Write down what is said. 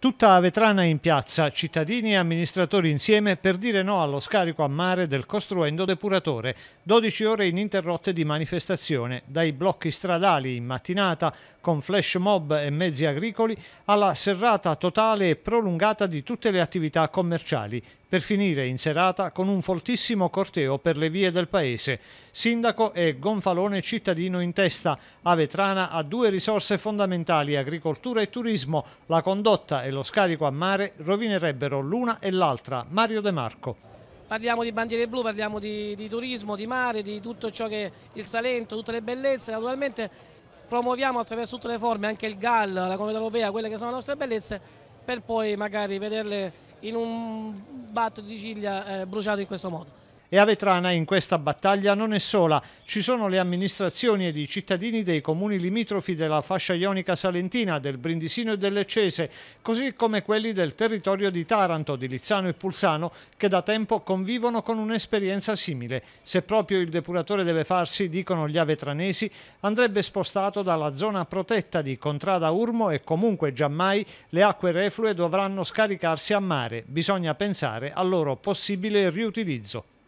Tutta la vetrana in piazza, cittadini e amministratori insieme per dire no allo scarico a mare del costruendo depuratore. 12 ore ininterrotte di manifestazione, dai blocchi stradali in mattinata con flash mob e mezzi agricoli alla serrata totale e prolungata di tutte le attività commerciali, per finire in serata con un fortissimo corteo per le vie del paese. Sindaco e gonfalone cittadino in testa, Avetrana ha due risorse fondamentali, agricoltura e turismo. La condotta e lo scarico a mare rovinerebbero l'una e l'altra. Mario De Marco. Parliamo di bandiere blu, parliamo di, di turismo, di mare, di tutto ciò che il Salento, tutte le bellezze, naturalmente promuoviamo attraverso tutte le forme anche il GAL, la comunità europea, quelle che sono le nostre bellezze per poi magari vederle in un batto di ciglia eh, bruciato in questo modo e Avetrana in questa battaglia non è sola. Ci sono le amministrazioni ed i cittadini dei comuni limitrofi della fascia ionica salentina, del Brindisino e dell'Eccese, così come quelli del territorio di Taranto, di Lizzano e Pulsano, che da tempo convivono con un'esperienza simile. Se proprio il depuratore deve farsi, dicono gli avetranesi, andrebbe spostato dalla zona protetta di Contrada Urmo e comunque giammai le acque reflue dovranno scaricarsi a mare. Bisogna pensare al loro possibile riutilizzo.